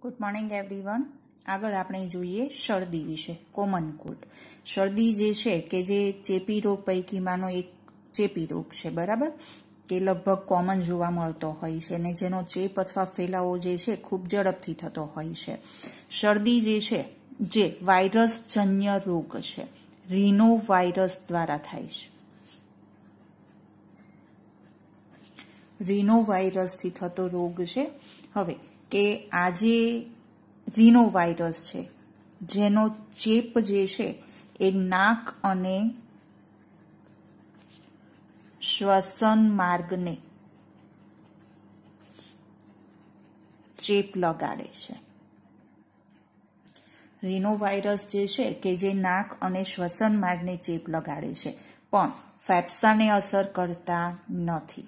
good morning everyone આગળ આપણે જોઈએ શરદી વિશે કોમન કોલ્ડ શરદી જે છે કે જે ચેપી રોગ પૈકીમાંનો એક ચેપી રોગ છે બરાબર કે લગભગ કોમન જોવા મળતો હોય છે અને જેનો ચેપ અથવા ફેલાવો જે છે ખૂબ ઝડપથી થતો હોય છે શરદી જે છે જે વાયરસજન્ય રોગ છે રીનો વાયરસ દ્વારા થાય છે રીનો વાયરસથી થતો રોગ છે હવે કે આજે રીનો વાયરસ છે જેનો ચેપ જે છે એ નાક અને શ્વસન માર્ગને ચેપ લગાડે છે રીનો વાયરસ જે છે કે જે નાક અને શ્વસન માર્ગને ચેપ લગાડે છે પણ ફેફસાને અસર કરતા નથી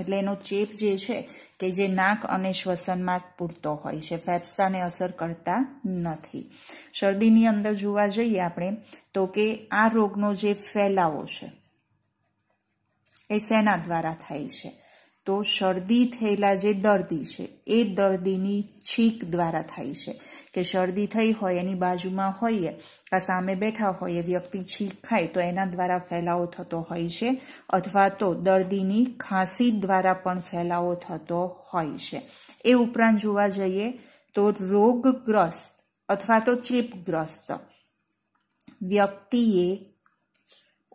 એટલે એનો ચેપ જે છે કે જે નાક અને શ્વસનમાં પૂરતો હોય છે ફેફસાને અસર કરતા નથી શરદીની અંદર જોવા જઈએ આપણે તો કે આ રોગનો જે ફેલાવો છે એ શેના દ્વારા થાય છે તો શરદી થયેલા જે દર્દી છે એ દર્દીની છીંક દ્વારા થાય છે કે શરદી થઈ હોય એની બાજુમાં હોઈએ આ સામે બેઠા હોઈએ વ્યક્તિ છીંક ખાય તો એના દ્વારા ફેલાવો થતો હોય છે અથવા તો દર્દીની ખાંસી દ્વારા પણ ફેલાવો થતો હોય છે એ ઉપરાંત જોવા જઈએ તો રોગગ્રસ્ત અથવા તો ચેપગ્રસ્ત વ્યક્તિએ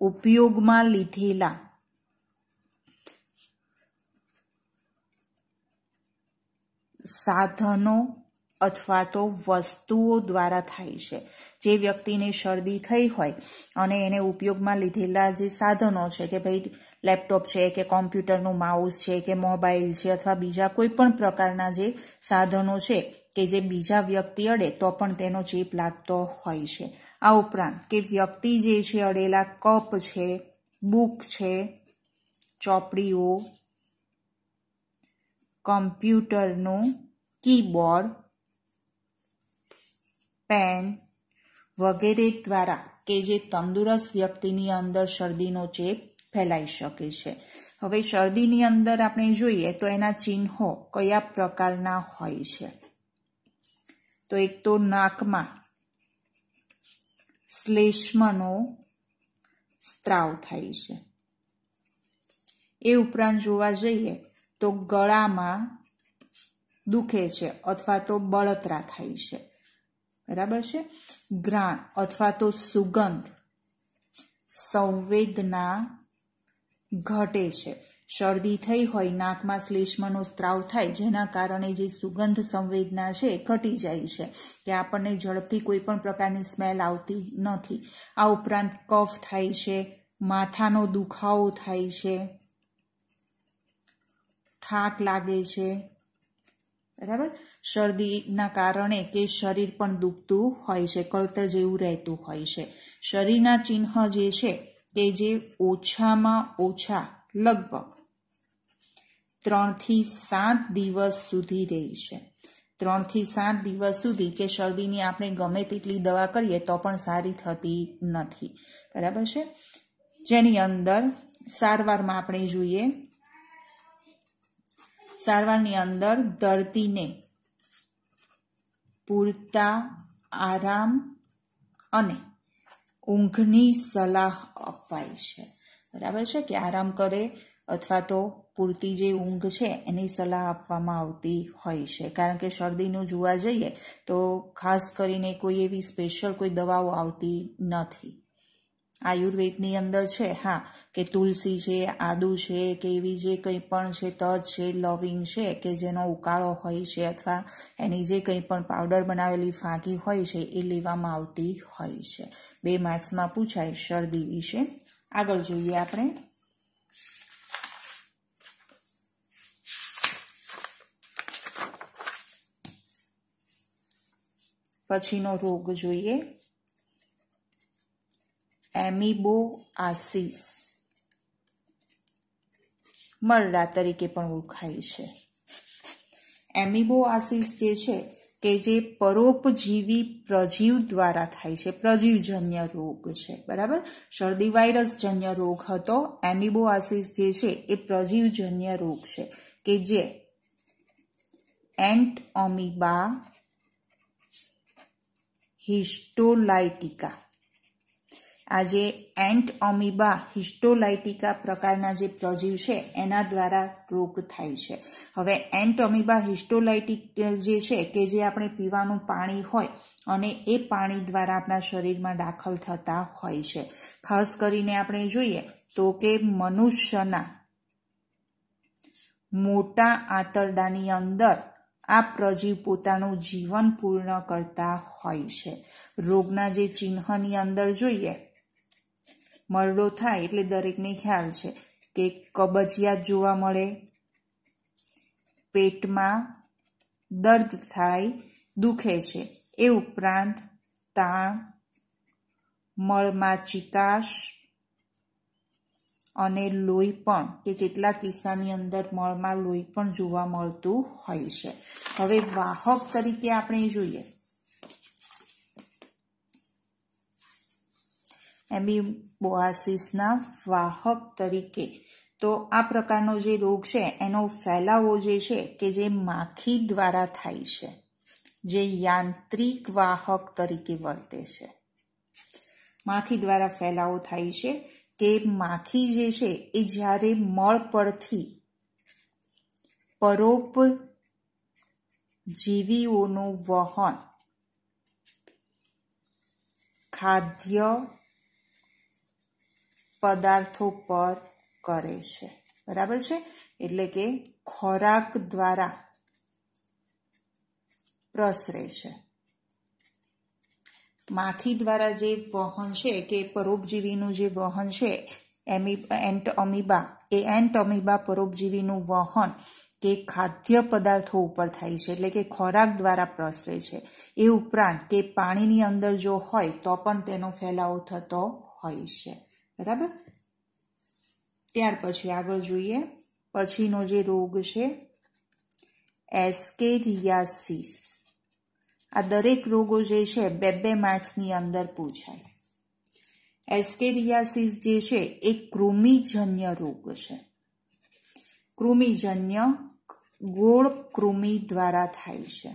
ઉપયોગમાં લીધેલા સાધનો અથવા તો વસ્તુઓ દ્વારા થાય છે જે વ્યક્તિને શરદી થઈ હોય અને એને ઉપયોગમાં લીધેલા જે સાધનો છે કે ભાઈ લેપટોપ છે કે કોમ્પ્યુટરનું માઉસ છે કે મોબાઈલ છે અથવા બીજા કોઈ પણ પ્રકારના જે સાધનો છે કે જે બીજા વ્યક્તિ અડે તો પણ તેનો ચેપ લાગતો હોય છે આ ઉપરાંત કે વ્યક્તિ જે છે અડેલા કપ છે બુક છે ચોપડીઓ કમ્પ્યુટરનું કીબોર્ડ પેન વગેરે દ્વારા કે જે તંદુરસ્ત વ્યક્તિની અંદર શરદીનો ચેપ ફેલાઈ શકે છે હવે શરદીની અંદર આપણે જોઈએ તો એના ચિહ્નો કયા પ્રકારના હોય છે તો એક તો નાકમાં શ્લેષ્મનો સ્ત્રાવ થાય છે એ ઉપરાંત જોવા જઈએ તો ગળામાં દુખે છે અથવા તો બળતરા થાય છે બરાબર છે ગ્રાણ અથવા તો સુગંધ સંવેદના ઘટે છે શરદી થઈ હોય નાકમાં શ્લેષ્મનો સ્ત્રાવ થાય જેના કારણે જે સુગંધ સંવેદના છે એ ઘટી જાય છે કે આપણને ઝડપથી કોઈ પણ પ્રકારની સ્મેલ આવતી નથી આ ઉપરાંત કફ થાય છે માથાનો દુખાવો થાય છે થાક લાગે છે બરાબર શરદીના કારણે કે શરીર પણ દુખતું હોય છે કળતર જેવું રહેતું હોય છે શરીરના ચિહ્ન જે છે કે જે ઓછામાં ઓછા લગભગ ત્રણથી સાત દિવસ સુધી રહે છે ત્રણથી સાત દિવસ સુધી કે શરદીની આપણે ગમે તેટલી દવા કરીએ તો પણ સારી થતી નથી બરાબર છે જેની અંદર સારવારમાં આપણે જોઈએ સારવારની અંદર દર્દીને પૂરતા આરામ અને ઊંઘની સલાહ અપાય છે બરાબર છે કે આરામ કરે અથવા તો પૂરતી જે ઊંઘ છે એની સલાહ આપવામાં આવતી હોય છે કારણ કે શરદીનું જોવા જઈએ તો ખાસ કરીને કોઈ એવી સ્પેશિયલ કોઈ દવાઓ આવતી નથી આયુર્વેદની અંદર છે હા કે તુલસી છે આદુ છે કે એવી જે કંઈ પણ છે તજ છે લવિંગ છે કે જેનો ઉકાળો હોય છે અથવા એની જે કંઈ પણ પાવડર બનાવેલી ફાંકી હોય છે એ લેવામાં આવતી હોય છે બે માર્ક્સમાં પૂછાય શરદી વિશે આગળ જોઈએ આપણે પછીનો રોગ જોઈએ એમિબોઆસિસ મરડા તરીકે પણ ઓળખાય છે એમિબોઆસિસ જે છે કે જે પરોપજીવી પ્રજીવ દ્વારા થાય છે પ્રજીવજન્ય રોગ છે બરાબર શરદી વાયરસજન્ય રોગ હતો એમિબોઆસિસ જે છે એ પ્રજીવજન્ય રોગ છે કે જે એન્ટ ઓમિબા હિસ્ટોલાઇટિકા આજે એન્ટ ઓમિબા હિસ્ટોલાઇટિકા પ્રકારના જે પ્રજીવ છે એના દ્વારા રોગ થાય છે હવે એન્ટ ઓમિબા હિસ્ટોલાઇટિક જે છે કે જે આપણે પીવાનું પાણી હોય અને એ પાણી દ્વારા આપણા શરીરમાં દાખલ થતા હોય છે ખાસ કરીને આપણે જોઈએ તો કે મનુષ્યના મોટા આંતરડાની અંદર આ પ્રજીવ પોતાનું જીવન પૂર્ણ કરતા હોય છે રોગના જે ચિહ્નની અંદર જોઈએ મરડો થાય એટલે દરેકને ખ્યાલ છે કે કબજિયાત જોવા મળે પેટમાં દર્દ થાય દુખે છે એ ઉપરાંત તાણ મળમાં ચિકાશ અને લોહી પણ કે કેટલા કિસ્સાની અંદર મળમાં લોહી પણ જોવા મળતું હોય છે હવે વાહક તરીકે આપણે જોઈએ એમ બોઆસિસના વાહક તરીકે તો આ પ્રકારનો જે રોગ છે એનો ફેલાવો જે છે કે જે માખી દ્વારા થાય છે જે યાંત્રિક વાહક તરીકે વર્તે છે માખી દ્વારા ફેલાવો થાય છે કે માખી જે છે એ જ્યારે મળ પરથી પરોપ જીવીઓનું વહન ખાદ્ય પદાર્થો પર કરે છે બરાબર છે એટલે કે ખોરાક દ્વારા પ્રસરે છે માખી દ્વારા જે વહન છે કે પરોપજીવીનું જે વહન છે એન્ટ અમીબા એ એન્ટ અમીબા પરોપજીવીનું વહન કે ખાદ્ય પદાર્થો ઉપર થાય છે એટલે કે ખોરાક દ્વારા પ્રસરે છે એ ઉપરાંત તે પાણીની અંદર જો હોય તો પણ તેનો ફેલાવો થતો હોય છે બરાબર ત્યાર પછી આગળ જોઈએ પછીનો જે રોગ છે એસ્કેરિયાસિસ આ દરેક રોગો જે છે બે બે માર્ક્સની અંદર પૂછાય એસ્કેરિયાસિસ જે છે એ કૃમિજન્ય રોગ છે કૃમિજન્ય ગોળ કૃમિ દ્વારા થાય છે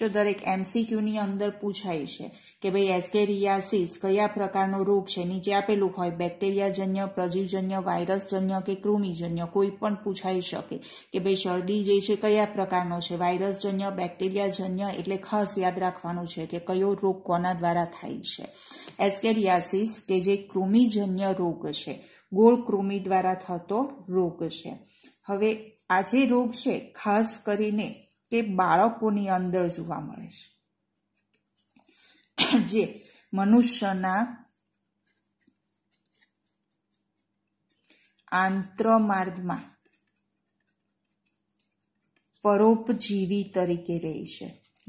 જો દરેક એમસીક્યુની અંદર પૂછાય છે કે ભાઈ એસ્કેરિયાસિસ કયા પ્રકારનો રોગ છે નીચે આપેલું હોય બેક્ટેરિયાજન્ય પ્રજીવજન્ય વાયરસજન્ય કે કૃમિજન્ય કોઈ પણ પૂછાઈ શકે કે ભાઈ શરદી જે છે કયા પ્રકારનો છે વાયરસજન્ય બેક્ટેરિયાજન્ય એટલે ખાસ યાદ રાખવાનું છે કે કયો રોગ કોના દ્વારા થાય છે એસ્કેરિયાસિસ કે જે કૃમિજન્ય રોગ છે ગોળ કૃમિ દ્વારા થતો રોગ છે હવે આ જે રોગ છે ખાસ કરીને તે બાળકોની અંદર જોવા મળે છે જે મનુષ્યના આંતરમાર્ગમાં પરોપજીવી તરીકે રહે છે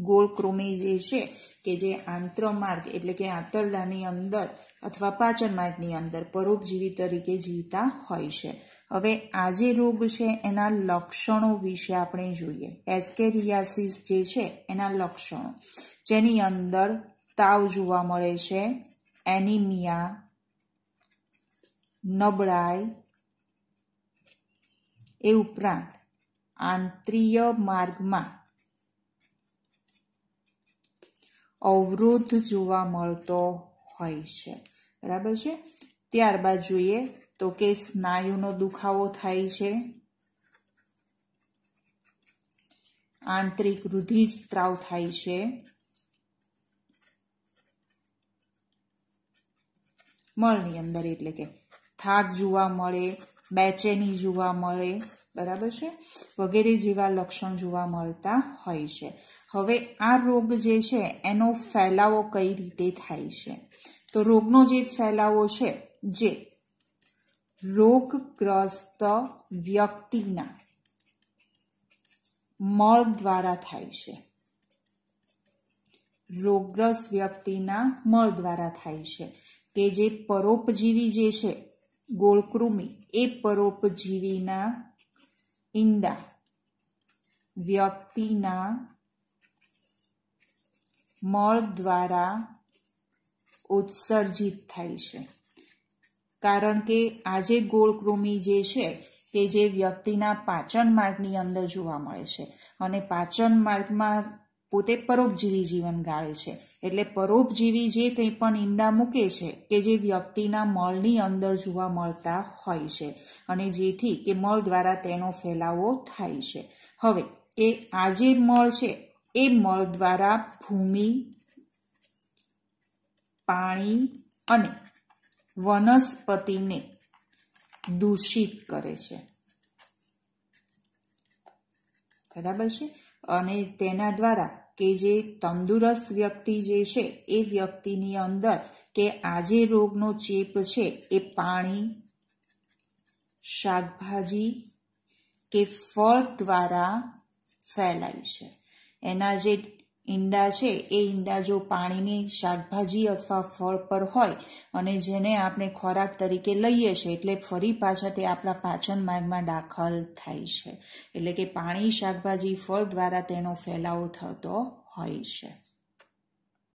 ગોળ ક્રોમેજ એ છે કે જે આંતર માર્ગ એટલે કે આંતરડાની અંદર અથવા પાચન માર્ગની અંદર પરોપજીવી તરીકે જીવતા હોય છે હવે આ જે રોગ છે એના લક્ષણો વિશે આપણે જોઈએ એસ્કેરિયાસિસ જે છે એના લક્ષણો જેની અંદર તાવ જોવા મળે છે એનિમિયા નબળાઈ એ ઉપરાંત આંતરીય માર્ગમાં અવરોધ જોવા મળતો હોય છે બરાબર છે ત્યારબાદ જોઈએ તો કે સ્નાયુનો દુખાવો થાય છે આંતરિક રુધિર સ્ત્રાવ થાય છે મળની અંદર એટલે કે થાક જોવા મળે બેચેની જોવા મળે બરાબર છે વગેરે જેવા લક્ષણ જોવા મળતા હોય છે હવે આ રોગ જે છે એનો ફેલાવો કઈ રીતે થાય છે તો રોગનો જે ફેલાવો છે જે રોગગ્રસ્ત વ્યક્તિના મળ દ્વારા થાય છે રોગગ્રસ્ત વ્યક્તિના મળ દ્વારા થાય છે કે જે પરોપજીવી જે છે ગોળકૃમિ એ પરોપજીવીના ઈંડા વ્યક્તિના મળ દ્વારા ઉત્સર્જિત થાય છે કારણ કે આજે ગોળકૃમિ જે છે કે જે વ્યક્તિના પાચન માર્ગની અંદર જોવા મળે છે અને પાચન માર્ગમાં પોતે પરોપજીવી જીવન ગાળે છે એટલે પરોપજીવી જે કંઈ પણ ઈંડા મૂકે છે કે જે વ્યક્તિના મળની અંદર જોવા મળતા હોય છે અને જેથી કે મળ દ્વારા તેનો ફેલાવો થાય છે હવે એ આજે મળ છે એ મળ દ્વારા ભૂમિ પાણી અને વનસ્પતિને દૂષિત કરે છે બરાબર છે અને તેના દ્વારા કે જે તંદુરસ્ત વ્યક્તિ જે છે એ વ્યક્તિની અંદર કે આજે રોગનો ચેપ છે એ પાણી શાકભાજી કે ફળ દ્વારા ફેલાય છે એના જે ઈંડા છે એ ઈંડા જો પાણીની શાકભાજી અથવા ફળ પર હોય અને જેને આપણે ખોરાક તરીકે લઈએ છીએ એટલે ફરી પાછા તે આપણા પાચન માર્ગમાં દાખલ થાય છે એટલે કે પાણી શાકભાજી ફળ દ્વારા તેનો ફેલાવો થતો હોય છે